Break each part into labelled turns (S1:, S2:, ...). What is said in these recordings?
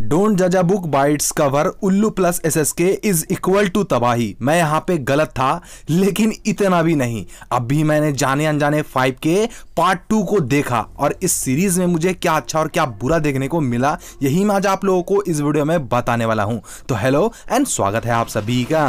S1: don't जज a book by its cover उल्लू plus S S K is equal to तबाही मैं यहाँ पे गलत था लेकिन इतना भी नहीं अब भी मैंने जाने अनजाने फाइव के पार्ट टू को देखा और इस सीरीज में मुझे क्या अच्छा और क्या बुरा देखने को मिला यही मैं आज आप लोगों को इस वीडियो में बताने वाला हूँ तो हेलो एंड स्वागत है आप सभी का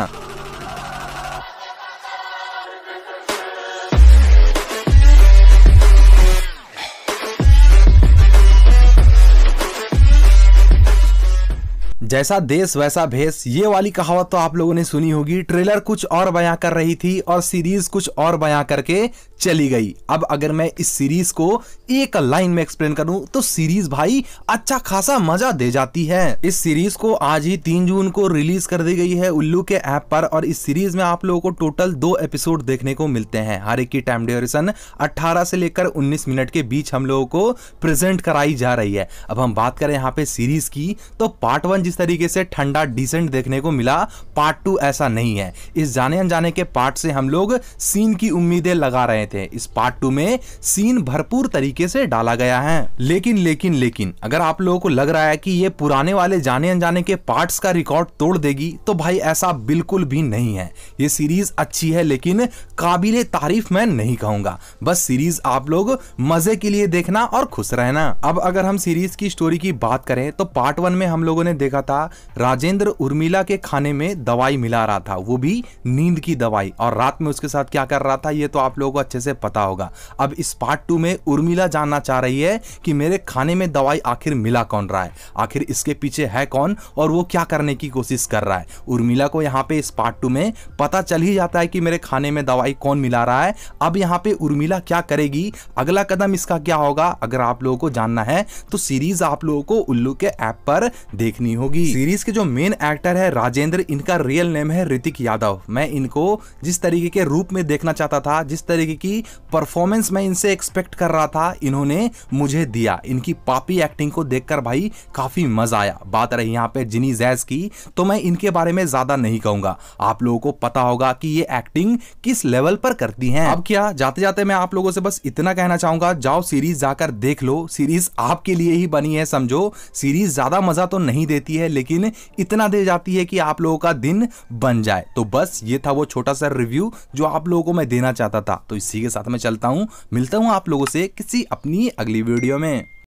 S1: जैसा देश वैसा भेस ये वाली कहावत तो आप लोगों ने सुनी होगी ट्रेलर कुछ और बयां कर रही थी और सीरीज कुछ और बयां करके चली गई अब अगर मैं इस सीरीज को एक लाइन में एक्सप्लेन करूं तो सीरीज भाई अच्छा खासा मजा दे जाती है इस सीरीज को आज ही तीन जून को रिलीज कर दी गई है उल्लू के ऐप पर और इस सीरीज में आप लोगों को टोटल दो एपिसोड देखने को मिलते हैं हर एक की टाइम ड्यूरेशन अट्ठारह से लेकर उन्नीस मिनट के बीच हम लोगों को प्रेजेंट कराई जा रही है अब हम बात करें यहाँ पे सीरीज की तो पार्ट वन जिस तरीके से ठंडा डिसेंट देखने को मिला पार्ट टू ऐसा नहीं है इस जाने अनजाने के पार्ट से हम लोग सीन की उम्मीदें लगा रहे थे इस पार्ट टू में सीन भरपूर तरीके से डाला गया है लेकिन लेकिन लेकिन अगर आप लोगों को लग रहा है कि ये पुराने वाले जाने अनजाने के पार्ट्स का रिकॉर्ड तोड़ देगी तो भाई ऐसा बिल्कुल भी नहीं है ये सीरीज अच्छी है लेकिन काबिल तारीफ मैं नहीं कहूंगा बस सीरीज आप लोग मजे के लिए देखना और खुश रहना अब अगर हम सीरीज की स्टोरी की बात करें तो पार्ट वन में हम लोगों ने देखा था राजेंद्र उर्मिला के खाने में दवाई मिला रहा था वो भी नींद की दवाई और रात में उसके साथ क्या कर रहा था ये तो आप लोगों को अच्छे से पता होगा अब इस पार्ट टू में उर्मिला जानना चाह रही है कि मेरे खाने में दवाई आखिर मिला कौन रहा है आखिर इसके पीछे है कौन और वो क्या करने की कोशिश कर रहा है उर्मिला को यहाँ पे इस पार्ट टू में पता चल ही जाता है कि मेरे खाने में दवाई कौन मिला रहा है अब यहाँ पे उर्मिला क्या करेगी अगला कदम इसका क्या होगा अगर आप लोगों को जानना है तो सीरीज आप लोगों को उल्लू के ऐप पर देखनी होगी होगी सीरीज के जो मेन एक्टर है राजेंद्र इनका रियल नेम है ऋतिक यादव मैं इनको जिस तरीके के रूप में देखना चाहता था जिस तरीके की परफॉर्मेंस मैं इनसे एक्सपेक्ट कर रहा था इन्होंने मुझे दिया इनकी पापी एक्टिंग को देखकर भाई काफी मजा आया बात रही यहाँ पे जिनी जैज की तो मैं इनके बारे में ज्यादा नहीं कहूंगा आप लोगों को पता होगा कि ये एक्टिंग किस लेवल पर करती हैं अब क्या जाते जाते मैं आप लोगों से बस इतना कहना चाहूंगा जाओ सीरीज जाकर देख लो सीरीज आपके लिए ही बनी है समझो सीरीज ज्यादा मजा तो नहीं देती है है लेकिन इतना दे जाती है कि आप लोगों का दिन बन जाए तो बस ये था वो छोटा सा रिव्यू जो आप लोगों को मैं देना चाहता था तो इसी के साथ मैं चलता हूँ मिलता हूँ आप लोगों से किसी अपनी अगली वीडियो में